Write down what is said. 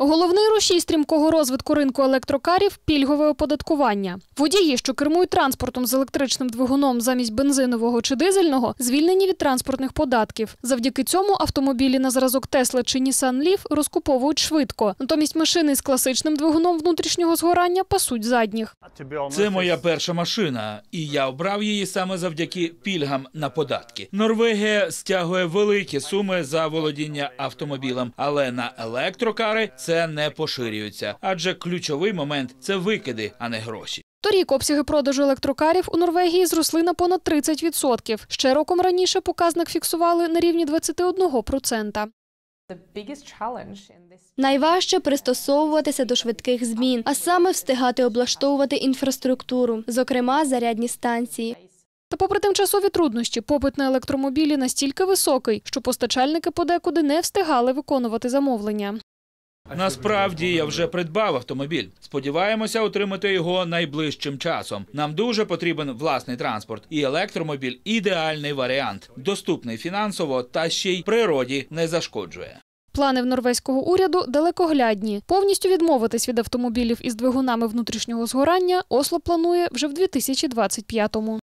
Головний рушій стрімкого розвитку ринку електрокарів пільгове оподаткування. Водії, що кермують транспортом з електричним двигуном замість бензинового чи дизельного, звільнені від транспортних податків. Завдяки цьому автомобілі на зразок Тесла чи Нісан Ліф розкуповують швидко. Натомість машини з класичним двигуном внутрішнього згорання пасуть задніх. Це моя перша машина, і я обрав її саме завдяки пільгам на податки. Норвегія стягує великі суми за володіння автомобілем, але на електрокари це не поширюється, адже ключовий момент це викиди, а не гроші. Торік обсяги продажу електрокарів у Норвегії зросли на понад 30%. Ще роком раніше показник фіксували на рівні 21%. Найважче пристосовуватися до швидких змін, а саме встигати облаштовувати інфраструктуру, зокрема зарядні станції. Та, попри тимчасові труднощі, попит на електромобілі настільки високий, що постачальники подекуди не встигали виконувати замовлення. Насправді я вже придбав автомобіль. Сподіваємося отримати його найближчим часом. Нам дуже потрібен власний транспорт, і електромобіль ідеальний варіант, доступний фінансово та ще й природі не зашкоджує. Плани в норвезького уряду далекоглядні. Повністю відмовитись від автомобілів із двигунами внутрішнього згорання. Осло планує вже в 2025-му.